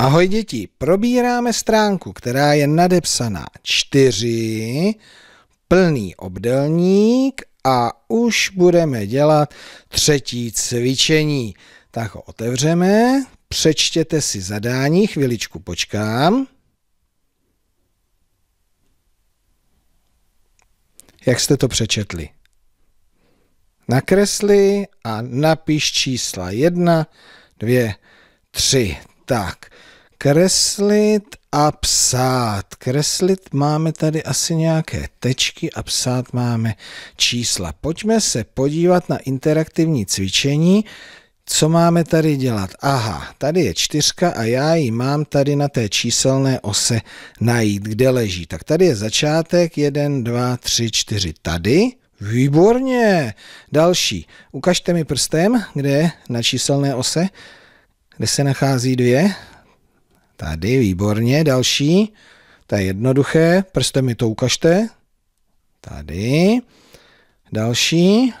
Ahoj děti, probíráme stránku, která je nadepsaná 4, plný obdelník a už budeme dělat třetí cvičení. Tak ho otevřeme, přečtěte si zadání, chviličku počkám. Jak jste to přečetli? Nakresli a napiš čísla 1, 2, 3. Tak. Kreslit a psát. Kreslit máme tady asi nějaké tečky a psát máme čísla. Pojďme se podívat na interaktivní cvičení. Co máme tady dělat? Aha, tady je čtyřka a já ji mám tady na té číselné ose najít, kde leží. Tak tady je začátek, 1, 2, 3, 4, tady. Výborně! Další. Ukažte mi prstem, kde je na číselné ose, kde se nachází dvě. Tady, výborně, další. To je jednoduché, prstem mi to ukažte. Tady, další.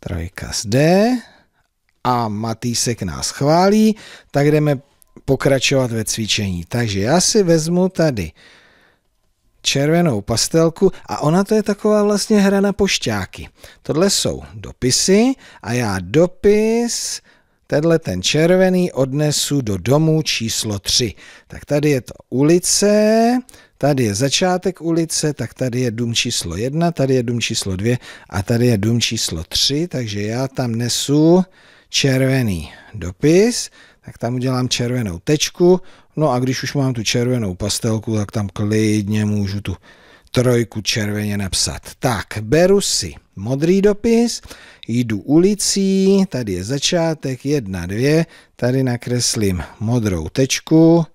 Trojka zde. A Matýsek nás chválí, tak jdeme pokračovat ve cvičení. Takže já si vezmu tady červenou pastelku a ona to je taková vlastně hra na pošťáky. Tohle jsou dopisy a já dopis Tenhle ten červený odnesu do domu číslo 3. Tak tady je to ulice, tady je začátek ulice, tak tady je dům číslo 1, tady je dům číslo 2 a tady je dům číslo 3, takže já tam nesu červený dopis, tak tam udělám červenou tečku, no a když už mám tu červenou pastelku, tak tam klidně můžu tu trojku červeně napsat. Tak, beru si modrý dopis, jdu ulicí, tady je začátek, jedna, dvě, tady nakreslím modrou tečku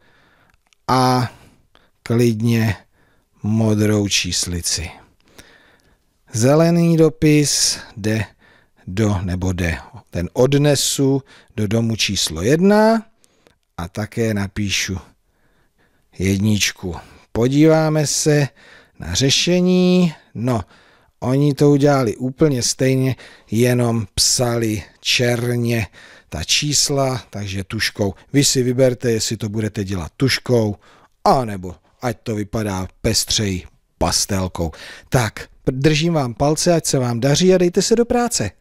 a klidně modrou číslici. Zelený dopis jde do, nebo jde, ten odnesu do domu číslo jedna a také napíšu jedničku. Podíváme se na řešení. No, oni to udělali úplně stejně, jenom psali černě ta čísla, takže tuškou. Vy si vyberte, jestli to budete dělat tuškou, anebo ať to vypadá pestřej pastelkou. Tak, držím vám palce, ať se vám daří a dejte se do práce.